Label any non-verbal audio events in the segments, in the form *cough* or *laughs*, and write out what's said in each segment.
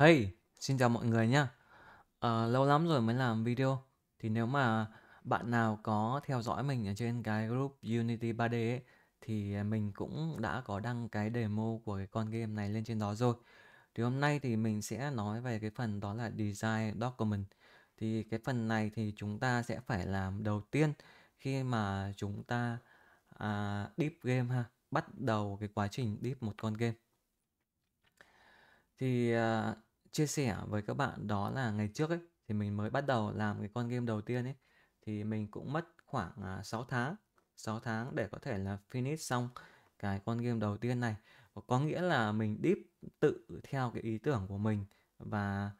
Hey, xin chào mọi người nhá. Ờ, lâu lắm rồi mới làm video. Thì nếu mà bạn nào có theo dõi mình ở trên cái group Unity 3D ấy, thì mình cũng đã có đăng cái demo của cái con game này lên trên đó rồi. Thì hôm nay thì mình sẽ nói về cái phần đó là design document. Thì cái phần này thì chúng ta sẽ phải làm đầu tiên khi mà chúng ta à, deep game ha, bắt đầu cái quá trình deep một con game. Thì à, chia sẻ với các bạn đó là ngày trước ấy thì mình mới bắt đầu làm cái con game đầu tiên ấy thì mình cũng mất khoảng 6 à, tháng 6 tháng để có thể là finish xong cái con game đầu tiên này có nghĩa là mình deep tự theo cái ý tưởng của mình và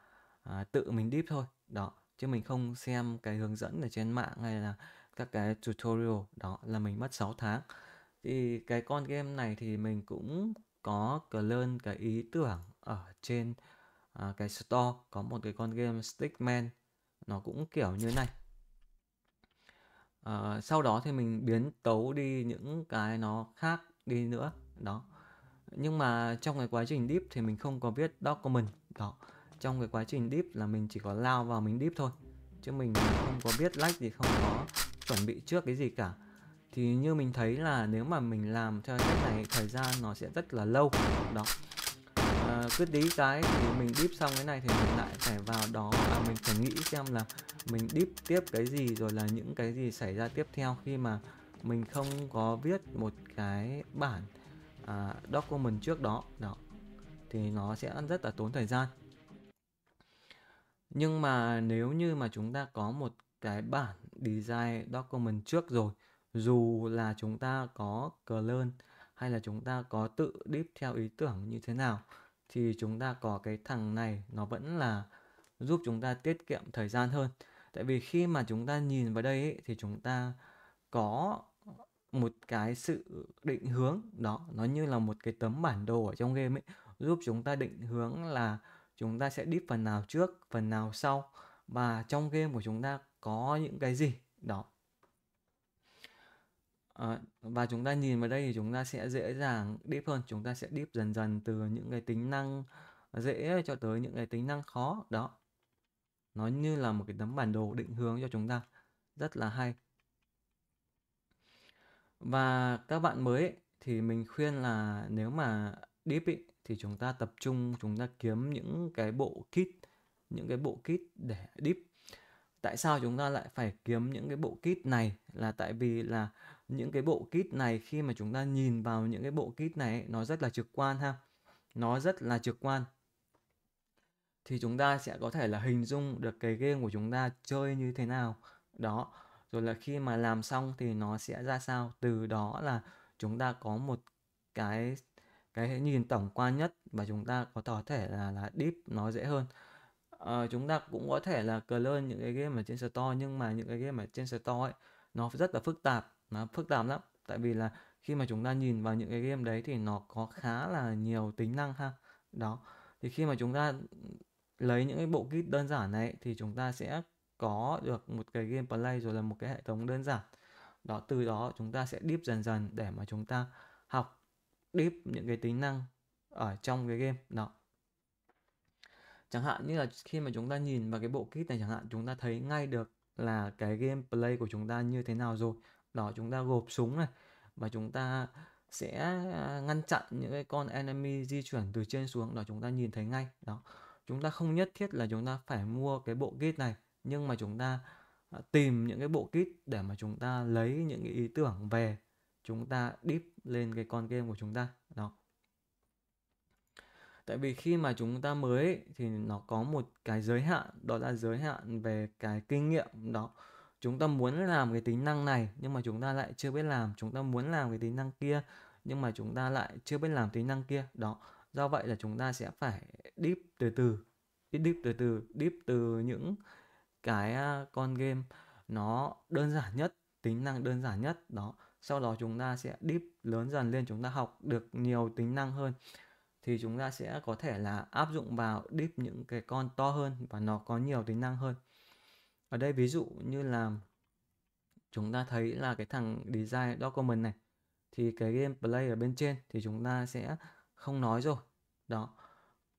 à, tự mình deep thôi đó chứ mình không xem cái hướng dẫn ở trên mạng hay là các cái tutorial đó là mình mất 6 tháng thì cái con game này thì mình cũng có lên cái ý tưởng ở trên à, cái store có một cái con game Stickman nó cũng kiểu như này à, sau đó thì mình biến tấu đi những cái nó khác đi nữa đó nhưng mà trong cái quá trình deep thì mình không có viết document đó trong cái quá trình deep là mình chỉ có lao vào mình deep thôi chứ mình không có biết lách gì không có chuẩn bị trước cái gì cả thì như mình thấy là nếu mà mình làm theo cách này thời gian nó sẽ rất là lâu đó cứ đí cái thì mình deep xong cái này thì mình lại phải vào đó và mình phải nghĩ xem là mình deep tiếp cái gì rồi là những cái gì xảy ra tiếp theo khi mà mình không có viết một cái bản à, document trước đó đó thì nó sẽ rất là tốn thời gian nhưng mà nếu như mà chúng ta có một cái bản design document trước rồi dù là chúng ta có clone hay là chúng ta có tự deep theo ý tưởng như thế nào thì chúng ta có cái thằng này nó vẫn là giúp chúng ta tiết kiệm thời gian hơn tại vì khi mà chúng ta nhìn vào đây ấy, thì chúng ta có một cái sự định hướng đó nó như là một cái tấm bản đồ ở trong game ấy giúp chúng ta định hướng là chúng ta sẽ đít phần nào trước phần nào sau và trong game của chúng ta có những cái gì đó À, và chúng ta nhìn vào đây thì chúng ta sẽ dễ dàng deep hơn chúng ta sẽ deep dần dần từ những cái tính năng dễ cho tới những cái tính năng khó đó nó như là một cái tấm bản đồ định hướng cho chúng ta rất là hay và các bạn mới ấy, thì mình khuyên là nếu mà deep ấy, thì chúng ta tập trung chúng ta kiếm những cái bộ kit những cái bộ kit để deep tại sao chúng ta lại phải kiếm những cái bộ kit này là tại vì là những cái bộ kit này khi mà chúng ta nhìn vào những cái bộ kit này nó rất là trực quan ha nó rất là trực quan thì chúng ta sẽ có thể là hình dung được cái game của chúng ta chơi như thế nào đó rồi là khi mà làm xong thì nó sẽ ra sao từ đó là chúng ta có một cái cái nhìn tổng quan nhất và chúng ta có thể là là deep nó dễ hơn à, chúng ta cũng có thể là cờ lên những cái game ở trên store nhưng mà những cái game ở trên store ấy nó rất là phức tạp nó phức tạp lắm tại vì là khi mà chúng ta nhìn vào những cái game đấy thì nó có khá là nhiều tính năng ha đó thì khi mà chúng ta lấy những cái bộ kit đơn giản này thì chúng ta sẽ có được một cái game play rồi là một cái hệ thống đơn giản đó từ đó chúng ta sẽ deep dần dần để mà chúng ta học deep những cái tính năng ở trong cái game đó chẳng hạn như là khi mà chúng ta nhìn vào cái bộ kit này chẳng hạn chúng ta thấy ngay được là cái game play của chúng ta như thế nào rồi đó chúng ta gộp súng này và chúng ta sẽ à, ngăn chặn những cái con enemy di chuyển từ trên xuống Đó chúng ta nhìn thấy ngay đó chúng ta không nhất thiết là chúng ta phải mua cái bộ kit này nhưng mà chúng ta à, tìm những cái bộ kit để mà chúng ta lấy những cái ý tưởng về chúng ta deep lên cái con game của chúng ta đó tại vì khi mà chúng ta mới thì nó có một cái giới hạn đó là giới hạn về cái kinh nghiệm đó chúng ta muốn làm cái tính năng này nhưng mà chúng ta lại chưa biết làm chúng ta muốn làm cái tính năng kia nhưng mà chúng ta lại chưa biết làm tính năng kia đó do vậy là chúng ta sẽ phải deep từ từ deep từ từ deep từ những cái à, con game nó đơn giản nhất tính năng đơn giản nhất đó sau đó chúng ta sẽ deep lớn dần lên chúng ta học được nhiều tính năng hơn thì chúng ta sẽ có thể là áp dụng vào deep những cái con to hơn và nó có nhiều tính năng hơn ở đây ví dụ như là chúng ta thấy là cái thằng design document này thì cái game play ở bên trên thì chúng ta sẽ không nói rồi đó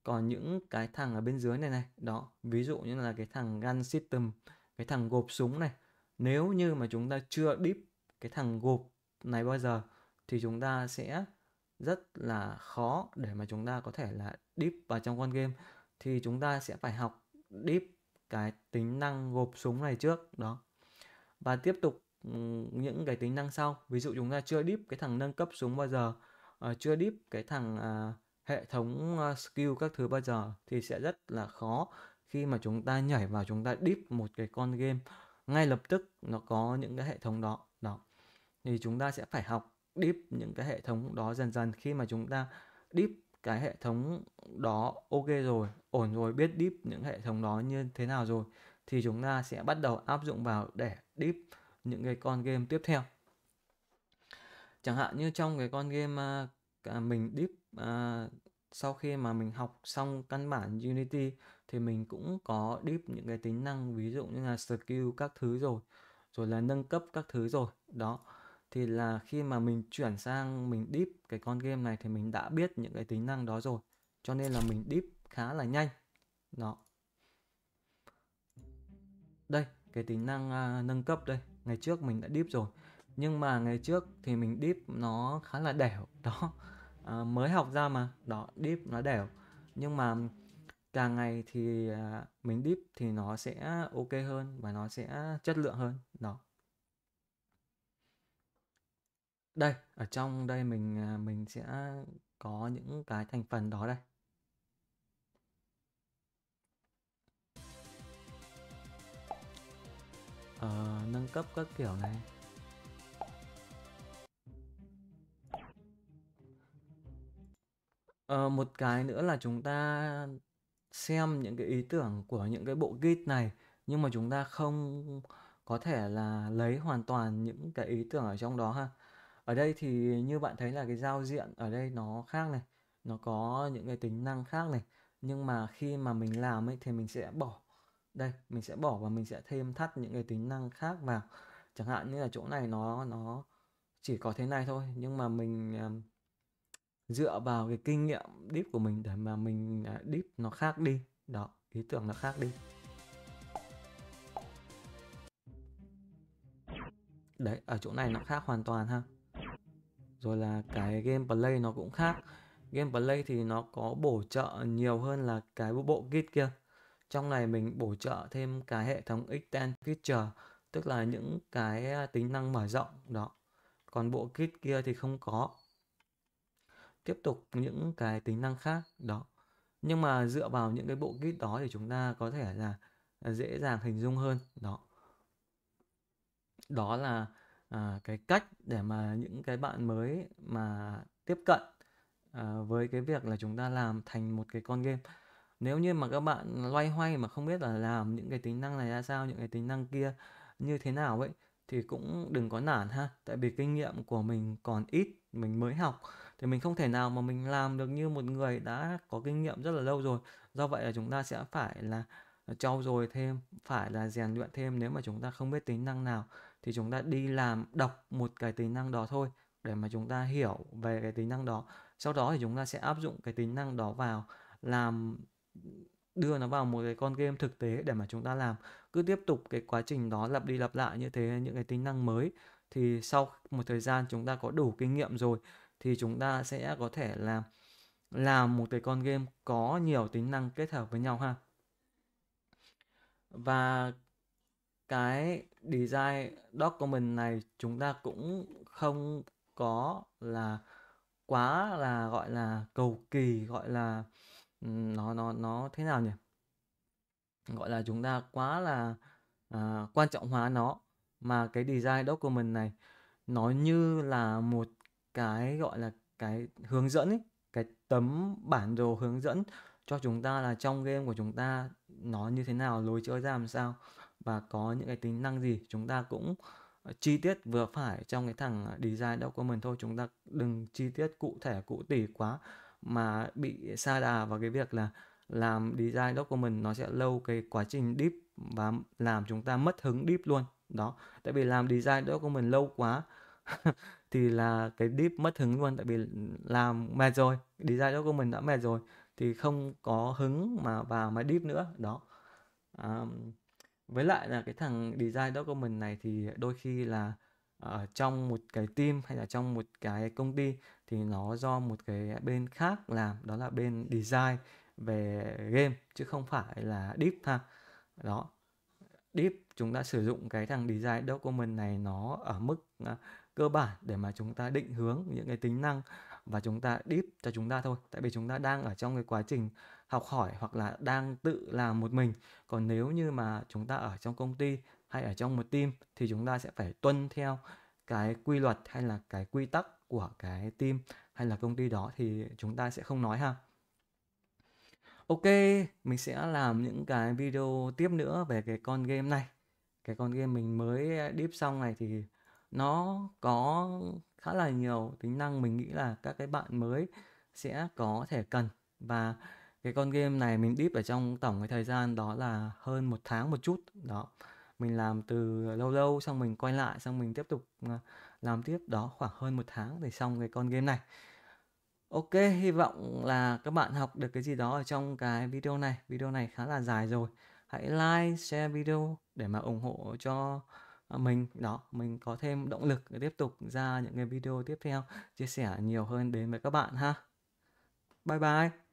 còn những cái thằng ở bên dưới này này đó ví dụ như là cái thằng gun system cái thằng gộp súng này nếu như mà chúng ta chưa deep cái thằng gộp này bao giờ thì chúng ta sẽ rất là khó để mà chúng ta có thể là deep vào trong con game thì chúng ta sẽ phải học deep cái tính năng gộp súng này trước đó và tiếp tục ừ, những cái tính năng sau ví dụ chúng ta chưa deep cái thằng nâng cấp súng bao giờ uh, chưa deep cái thằng uh, hệ thống uh, skill các thứ bao giờ thì sẽ rất là khó khi mà chúng ta nhảy vào chúng ta deep một cái con game ngay lập tức nó có những cái hệ thống đó đó thì chúng ta sẽ phải học deep những cái hệ thống đó dần dần khi mà chúng ta deep cái hệ thống đó ok rồi ổn rồi biết deep những hệ thống đó như thế nào rồi thì chúng ta sẽ bắt đầu áp dụng vào để deep những cái con game tiếp theo chẳng hạn như trong cái con game à, cả mình deep à, sau khi mà mình học xong căn bản Unity thì mình cũng có deep những cái tính năng ví dụ như là skill các thứ rồi rồi là nâng cấp các thứ rồi đó thì là khi mà mình chuyển sang mình deep cái con game này thì mình đã biết những cái tính năng đó rồi cho nên là mình deep khá là nhanh đó đây cái tính năng uh, nâng cấp đây ngày trước mình đã deep rồi nhưng mà ngày trước thì mình deep nó khá là đẻo *laughs* đó uh, mới học ra mà đó deep nó đẻo nhưng mà càng ngày thì uh, mình deep thì nó sẽ ok hơn và nó sẽ chất lượng hơn đó đây, ở trong đây mình, à, mình sẽ có những cái thành phần đó đây. Ờ, nâng cấp các kiểu này. Ờ, một cái nữa là chúng ta xem những cái ý tưởng của những cái bộ git này nhưng mà chúng ta không có thể là lấy hoàn toàn những cái ý tưởng ở trong đó ha ở đây thì như bạn thấy là cái giao diện ở đây nó khác này nó có những cái tính năng khác này nhưng mà khi mà mình làm ấy thì mình sẽ bỏ đây mình sẽ bỏ và mình sẽ thêm thắt những cái tính năng khác vào chẳng hạn như là chỗ này nó nó chỉ có thế này thôi nhưng mà mình um, dựa vào cái kinh nghiệm deep của mình để mà mình uh, deep nó khác đi đó ý tưởng nó khác đi đấy ở chỗ này nó khác hoàn toàn ha rồi là cái gameplay nó cũng khác gameplay thì nó có bổ trợ nhiều hơn là cái bộ kit kia trong này mình bổ trợ thêm cái hệ thống extend feature tức là những cái à, tính năng mở rộng đó còn bộ kit kia thì không có tiếp tục những cái tính năng khác đó nhưng mà dựa vào những cái bộ kit đó thì chúng ta có thể là à, dễ dàng hình dung hơn đó đó là à, cái cách để mà những cái bạn mới mà tiếp cận à, với cái việc là chúng ta làm thành một cái con game nếu như mà các bạn loay hoay mà không biết là làm những cái tính năng này ra sao những cái tính năng kia như thế nào ấy thì cũng đừng có nản ha tại vì kinh nghiệm của mình còn ít mình mới học thì mình không thể nào mà mình làm được như một người đã có kinh nghiệm rất là lâu rồi do vậy là chúng ta sẽ phải là trau dồi thêm phải là rèn luyện thêm nếu mà chúng ta không biết tính năng nào thì chúng ta đi làm đọc một cái tính năng đó thôi để mà chúng ta hiểu về cái tính năng đó sau đó thì chúng ta sẽ áp dụng cái tính năng đó vào làm đưa nó vào một cái con game thực tế để mà chúng ta làm cứ tiếp tục cái quá trình đó lặp đi lặp lại như thế những cái tính năng mới thì sau một thời gian chúng ta có đủ kinh nghiệm rồi thì chúng ta sẽ có thể làm làm một cái con game có nhiều tính năng kết hợp với nhau ha và cái design doc của mình này chúng ta cũng không có là quá là gọi là cầu kỳ gọi là nó nó nó thế nào nhỉ gọi là chúng ta quá là à, quan trọng hóa nó mà cái design doc của mình này nó như là một cái gọi là cái hướng dẫn ấy, cái tấm bản đồ hướng dẫn cho chúng ta là trong game của chúng ta nó như thế nào lối chơi ra làm sao và có những cái tính năng gì chúng ta cũng ờ, chi tiết vừa phải trong cái thằng ờ, design document thôi chúng ta đừng chi tiết cụ thể cụ tỉ quá mà bị xa đà vào cái việc là làm design document nó sẽ lâu cái quá trình deep và làm chúng ta mất hứng deep luôn đó tại vì làm design document lâu quá *laughs* thì là cái deep mất hứng luôn tại vì làm mệt rồi design document đã mệt rồi thì không có hứng mà vào mà deep nữa đó um, với lại là cái thằng design document này thì đôi khi là ở ờ, trong một cái team hay là trong một cái công ty thì nó do một cái bên khác làm đó là bên design về game chứ không phải là deep ha đó deep chúng ta sử dụng cái thằng design document này nó ở mức ờ, cơ bản để mà chúng ta định hướng những cái tính năng và chúng ta deep cho chúng ta thôi tại vì chúng ta đang ở trong cái quá trình học hỏi hoặc là đang tự làm một mình còn nếu như mà chúng ta ở trong công ty hay ở trong một team thì chúng ta sẽ phải tuân theo cái quy luật hay là cái quy tắc của cái team hay là công ty đó thì chúng ta sẽ không nói ha ok mình sẽ làm những cái video tiếp nữa về cái con game này cái con game mình mới deep xong này thì nó có khá là nhiều tính năng mình nghĩ là các cái bạn mới sẽ có thể cần và cái con game này mình deep ở trong tổng cái thời gian đó là hơn một tháng một chút đó mình làm từ lâu lâu xong mình quay lại xong mình tiếp tục ờ, làm tiếp đó khoảng hơn một tháng để xong cái con game này ok hy vọng là các bạn học được cái gì đó ở trong cái video này video này khá là dài rồi hãy like share video để mà ủng hộ cho Ờ, mình đó mình có thêm động lực để tiếp tục ra những cái video tiếp theo chia sẻ nhiều hơn đến với các bạn ha bye bye